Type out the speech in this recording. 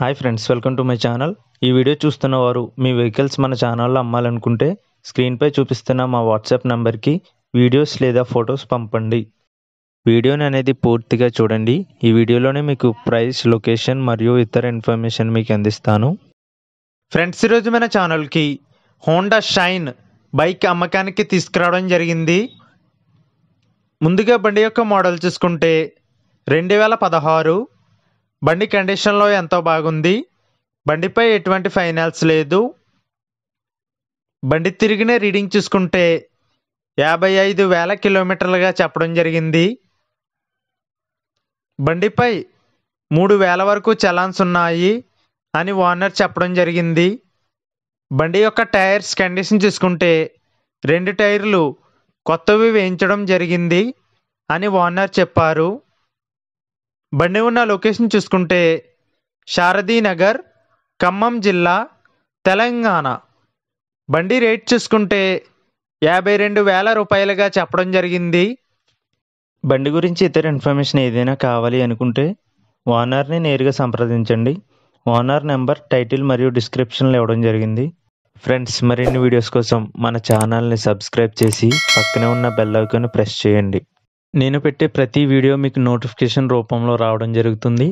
hi friends welcome to my channel ఈ video చూస్తున్న వారు మీ వెహికల్స్ మన ఛానల్లో అమ్మాలనుకుంటే స్క్రీన్పై చూపిస్తున్న మా వాట్సాప్ నెంబర్కి వీడియోస్ లేదా ఫొటోస్ పంపండి వీడియోని అనేది పూర్తిగా చూడండి ఈ వీడియోలోనే మీకు ప్రైస్ లొకేషన్ మరియు ఇతర ఇన్ఫర్మేషన్ మీకు అందిస్తాను ఫ్రెండ్స్ ఈరోజు మన ఛానల్కి హోండా షైన్ బైక్ అమ్మకానికి తీసుకురావడం జరిగింది ముందుగా బండి యొక్క మోడల్ చూసుకుంటే రెండు వేల పదహారు బండి కండిషన్లో ఎంతో బాగుంది బండిపై ఎటువంటి ఫైనాన్స్ లేదు బండి తిరిగిన రీడింగ్ చూసుకుంటే యాభై ఐదు వేల కిలోమీటర్లుగా చెప్పడం జరిగింది బండిపై మూడు వేల వరకు చలాన్స్ ఉన్నాయి అని ఓనర్ చెప్పడం జరిగింది బండి యొక్క టైర్స్ కండిషన్ చూసుకుంటే రెండు టైర్లు కొత్తవి వేయించడం జరిగింది అని ఓనర్ చెప్పారు బండి ఉన్న లొకేషన్ చూసుకుంటే శారదీనగర్ ఖమ్మం జిల్లా తెలంగాణ బండి రేట్ చూసుకుంటే యాభై రెండు వేల రూపాయలుగా చెప్పడం జరిగింది బండి గురించి ఇతర ఇన్ఫర్మేషన్ ఏదైనా కావాలి అనుకుంటే ఓనర్ని నేరుగా సంప్రదించండి ఓనర్ నెంబర్ టైటిల్ మరియు డిస్క్రిప్షన్లో ఇవ్వడం జరిగింది ఫ్రెండ్స్ మరిన్ని వీడియోస్ కోసం మన ఛానల్ని సబ్స్క్రైబ్ చేసి పక్కనే ఉన్న బెల్ ఐకాన్ ప్రెస్ చేయండి నేను పెట్టే ప్రతి వీడియో మీకు నోటిఫికేషన్ రూపంలో రావడం జరుగుతుంది